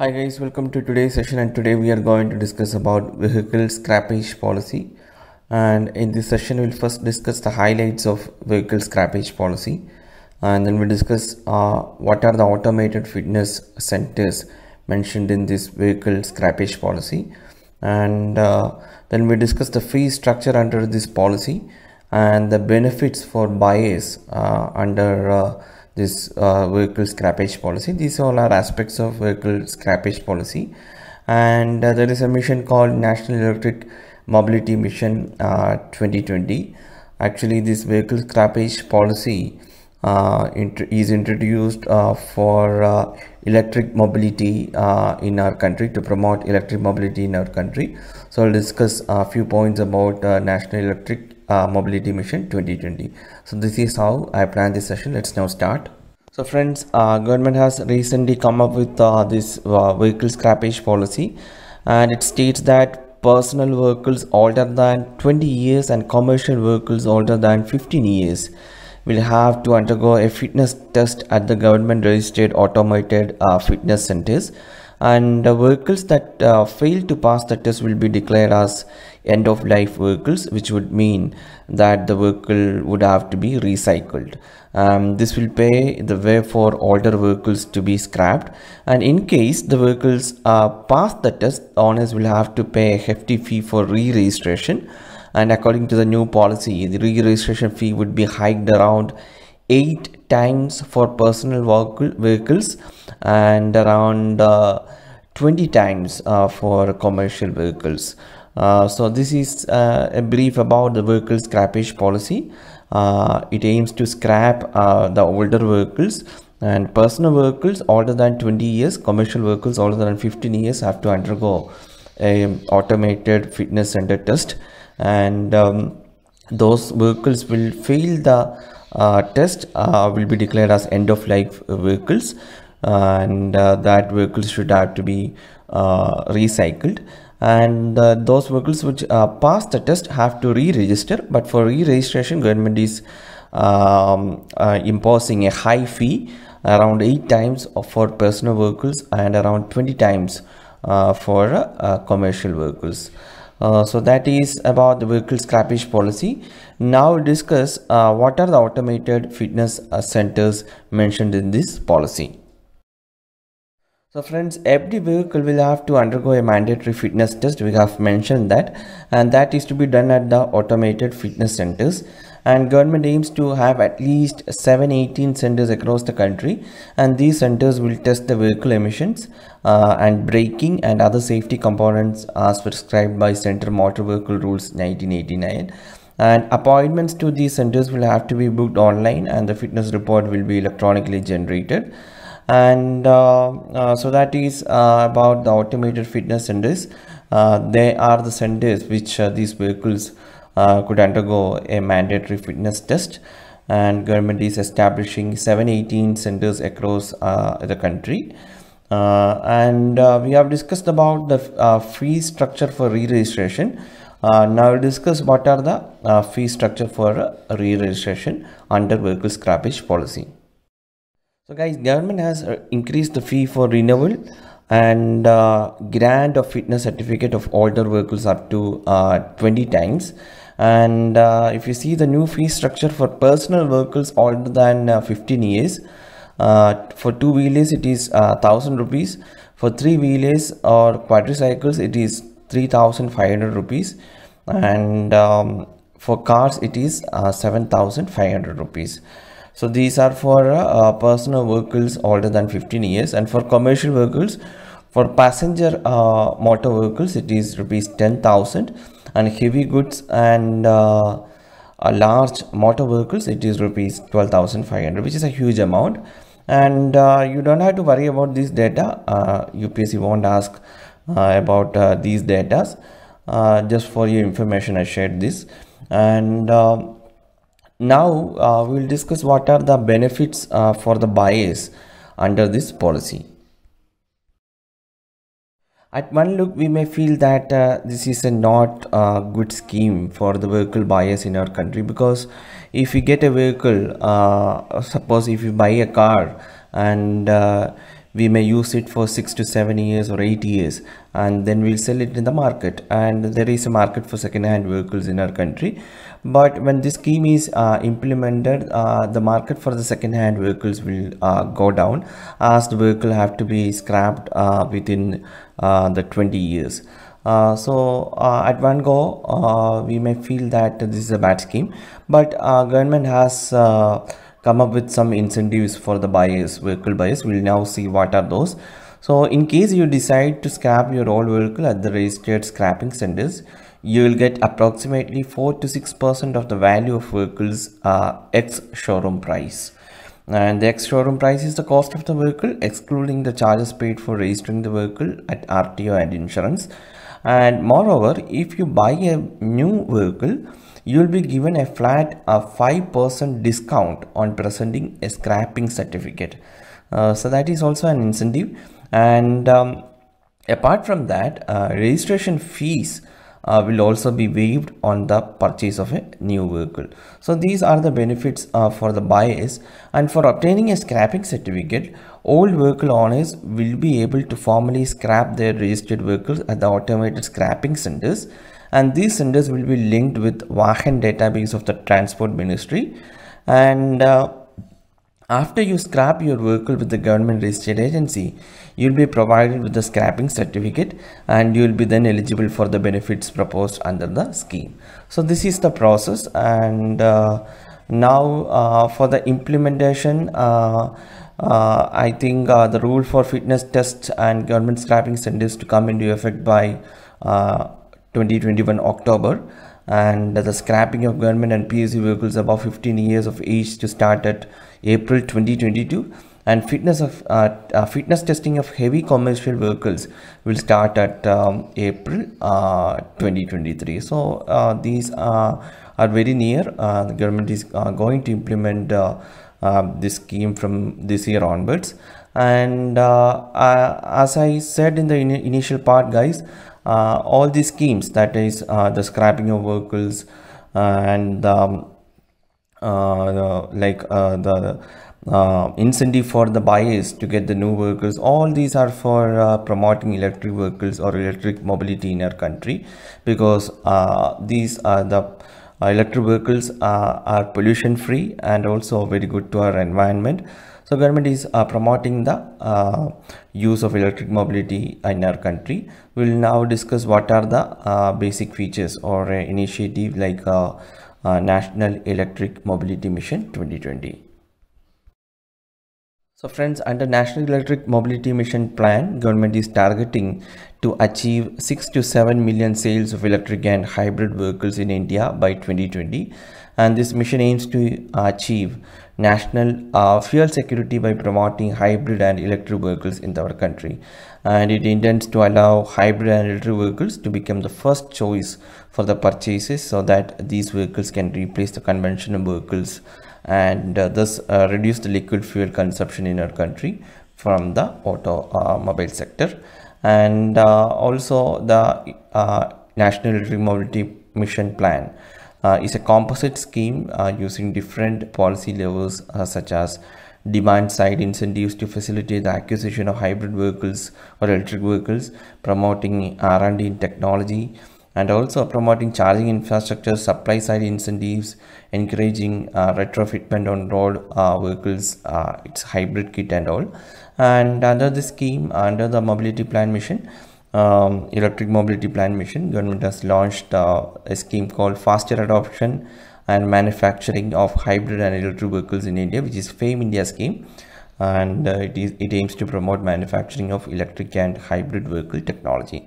Hi guys, welcome to today's session and today we are going to discuss about vehicle scrappage policy and in this session we'll first discuss the highlights of vehicle scrappage policy and then we'll discuss uh, what are the automated fitness centers mentioned in this vehicle scrappage policy and uh, then we discuss the fee structure under this policy and the benefits for buyers uh, under uh, this uh, vehicle scrappage policy. These all are aspects of vehicle scrappage policy. And uh, there is a mission called National Electric Mobility Mission 2020. Uh, Actually, this vehicle scrappage policy uh, is introduced uh, for electric mobility in our country to promote electric mobility in our country. So I'll discuss a few points about National Electric uh, mobility mission 2020 so this is how i plan this session let's now start so friends uh, government has recently come up with uh, this uh, vehicle scrappage policy and it states that personal vehicles older than 20 years and commercial vehicles older than 15 years will have to undergo a fitness test at the government registered automated uh, fitness centers and the vehicles that uh, fail to pass the test will be declared as end of life vehicles which would mean that the vehicle would have to be recycled um, this will pay the way for older vehicles to be scrapped and in case the vehicles uh, pass the test owners will have to pay a hefty fee for re-registration and according to the new policy the re-registration fee would be hiked around 8 times for personal vehicles and around uh, 20 times uh, for commercial vehicles. Uh, so this is a brief about the vehicle scrappage policy. it aims to scrap the older vehicles and personal vehicles older than 20 years commercial vehicles older than 15 years have to undergo a automated fitness center test and um, those vehicles will fail the uh, test uh, will be declared as end of life vehicles and uh, that vehicles should have to be recycled and uh, those vehicles which uh, pass the test have to re-register but for re-registration government is um, uh, imposing a high fee around 8 times for personal vehicles and around 20 times for commercial vehicles uh, so that is about the vehicle scrappage policy. Now discuss uh, what are the automated fitness uh, centers mentioned in this policy. So friends, every vehicle will have to undergo a mandatory fitness test. We have mentioned that and that is to be done at the automated fitness centers and government aims to have at least 718 centers across the country and these centers will test the vehicle emissions uh, and braking and other safety components as prescribed by Center Motor Vehicle Rules 1989 and appointments to these centers will have to be booked online and the fitness report will be electronically generated and uh, uh, so that is uh, about the automated fitness centers they are the centers which these vehicles could undergo a mandatory fitness test and government is establishing 718 centers across uh, the country uh, and uh, we have discussed about the fee structure for re-registration now we'll discuss what are the fee structure for re-registration under vehicle scrappage policy so guys, government has uh, increased the fee for renewal and uh, grant of fitness certificate of older vehicles up to uh, 20 times and uh, if you see the new fee structure for personal vehicles older than uh, 15 years uh, for two wheelers it is thousand rupees for three wheelers or quadricycles it is 3500 rupees and um, for cars it is 7500 rupees so these are for uh, personal vehicles older than 15 years and for commercial vehicles for passenger uh, motor vehicles it is rupees 10000 and heavy goods and uh, large motor vehicles it is rupees 12500 which is a huge amount and uh, you don't have to worry about this data UPSC uh, won't ask uh, about these datas just for your information I shared this and um, now uh, we will discuss what are the benefits uh, for the buyers under this policy. At one look, we may feel that uh, this is a not uh, good scheme for the vehicle buyers in our country because if you get a vehicle, uh, suppose if you buy a car and uh, we may use it for six to seven years or eight years and then we'll sell it in the market and there is a market for second-hand vehicles in our country but when this scheme is uh, implemented uh, the market for the second-hand vehicles will uh, go down as the vehicle have to be scrapped uh, within uh, the 20 years uh, so uh, at one go uh, we may feel that this is a bad scheme but uh, government has come up with some incentives for the buyers, vehicle buyers. We'll now see what are those. So in case you decide to scrap your old vehicle at the registered scrapping centers, you will get approximately 4 to 6% of the value of vehicles uh, ex showroom price. And the ex showroom price is the cost of the vehicle excluding the charges paid for registering the vehicle at RTO and insurance. And moreover, if you buy a new vehicle, you will be given a flat a 5% discount on presenting a scrapping certificate. Uh, so that is also an incentive. And um, apart from that, uh, registration fees uh, will also be waived on the purchase of a new vehicle. So these are the benefits uh, for the buyers and for obtaining a scrapping certificate, old vehicle owners will be able to formally scrap their registered vehicles at the automated scrapping centers and these centers will be linked with Wahan database of the transport ministry and uh, after you scrap your vehicle with the government registered agency, you'll be provided with the scrapping certificate and you'll be then eligible for the benefits proposed under the scheme. So this is the process and uh, now uh, for the implementation, uh, uh I think uh, the rule for fitness tests and government scrapping centers to come into effect by uh, 2021 October and the scrapping of government and PSU vehicles above 15 years of age to start at April 2022 and fitness of uh, uh, fitness testing of heavy commercial vehicles will start at um, April uh, 2023 so uh, these are very near uh, the government is uh, going to implement this scheme from this year onwards and as I said in the in initial part guys uh, all these schemes that is uh, the scrapping of vehicles uh, and um, the, like the uh, incentive for the buyers to get the new vehicles all these are for uh, promoting electric vehicles or electric mobility in our country because uh, these are the electric vehicles are pollution free and also very good to our environment so government is uh, promoting the uh, use of electric mobility in our country. We will now discuss what are the uh, basic features or uh, initiative like uh, uh, National Electric Mobility Mission 2020. So friends, under National Electric Mobility Mission Plan, government is targeting to achieve 6 to 7 million sales of electric and hybrid vehicles in India by 2020. And this mission aims to achieve national uh, fuel security by promoting hybrid and electric vehicles in our country and it intends to allow hybrid and electric vehicles to become the first choice for the purchases so that these vehicles can replace the conventional vehicles and uh, thus uh, reduce the liquid fuel consumption in our country from the automobile uh, sector and uh, also the uh, national electric mobility mission plan uh, is a composite scheme uh, using different policy levels uh, such as demand side incentives to facilitate the acquisition of hybrid vehicles or electric vehicles promoting r&d in technology and also promoting charging infrastructure supply side incentives encouraging uh, retrofitment on road uh, vehicles uh, its hybrid kit and all and under the scheme under the mobility plan mission um, electric mobility plan mission, government has launched uh, a scheme called faster adoption and manufacturing of hybrid and electric vehicles in India, which is FAME India scheme. And uh, it, is, it aims to promote manufacturing of electric and hybrid vehicle technology.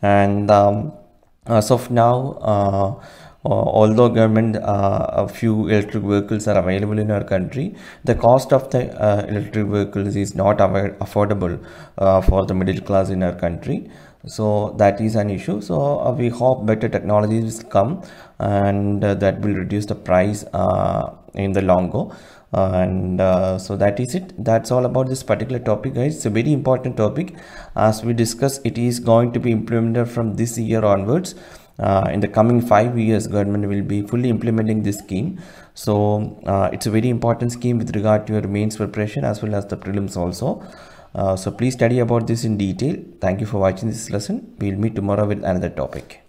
And um, as of now, uh, uh, although government uh, a few electric vehicles are available in our country, the cost of the uh, electric vehicles is not affordable for the middle class in our country so that is an issue so uh, we hope better technologies will come and uh, that will reduce the price uh, in the long go and so that is it that's all about this particular topic guys it's a very important topic as we discussed it is going to be implemented from this year onwards uh, in the coming five years government will be fully implementing this scheme so uh, it's a very important scheme with regard to your mains preparation as well as the prelims also uh, so please study about this in detail thank you for watching this lesson we'll meet tomorrow with another topic